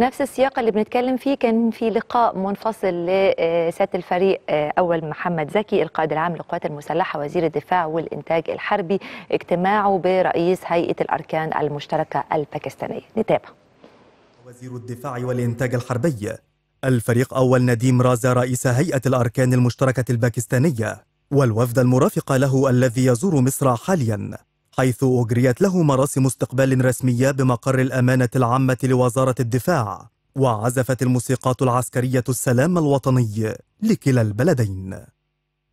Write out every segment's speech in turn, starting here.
نفس السياق اللي بنتكلم فيه كان في لقاء منفصل لسياده الفريق آه، اول محمد زكي القائد العام للقوات المسلحه وزير الدفاع والانتاج الحربي اجتماعه برئيس هيئه الاركان المشتركه الباكستانيه نتابع وزير الدفاع والانتاج الحربي الفريق اول نديم رازا رئيس هيئه الاركان المشتركه الباكستانيه والوفد المرافق له الذي يزور مصر حاليا حيث أجريت له مراسم استقبال رسمية بمقر الأمانة العامة لوزارة الدفاع وعزفت الموسيقات العسكرية السلام الوطني لكلا البلدين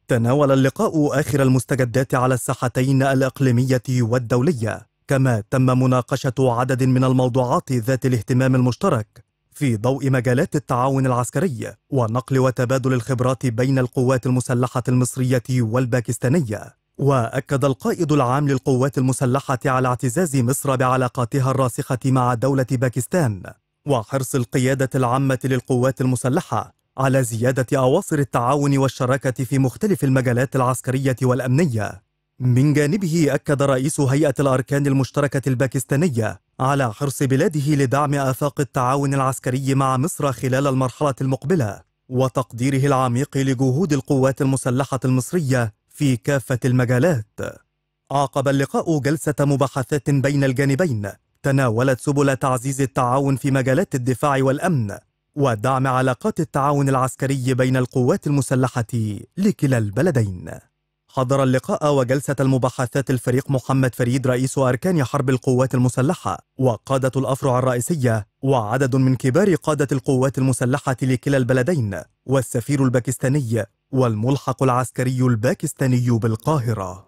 تناول اللقاء آخر المستجدات على الساحتين الإقليمية والدولية كما تم مناقشة عدد من الموضوعات ذات الاهتمام المشترك في ضوء مجالات التعاون العسكري ونقل وتبادل الخبرات بين القوات المسلحة المصرية والباكستانية وأكد القائد العام للقوات المسلحة على اعتزاز مصر بعلاقاتها الراسخة مع دولة باكستان وحرص القيادة العامة للقوات المسلحة على زيادة أواصر التعاون والشراكة في مختلف المجالات العسكرية والأمنية من جانبه أكد رئيس هيئة الأركان المشتركة الباكستانية على حرص بلاده لدعم آفاق التعاون العسكري مع مصر خلال المرحلة المقبلة وتقديره العميق لجهود القوات المسلحة المصرية في كافة المجالات عقب اللقاء جلسة مباحثات بين الجانبين تناولت سبل تعزيز التعاون في مجالات الدفاع والأمن ودعم علاقات التعاون العسكري بين القوات المسلحة لكلا البلدين حضر اللقاء وجلسة المباحثات الفريق محمد فريد رئيس أركان حرب القوات المسلحة وقادة الأفرع الرئيسية وعدد من كبار قادة القوات المسلحة لكلا البلدين والسفير الباكستاني والملحق العسكري الباكستاني بالقاهرة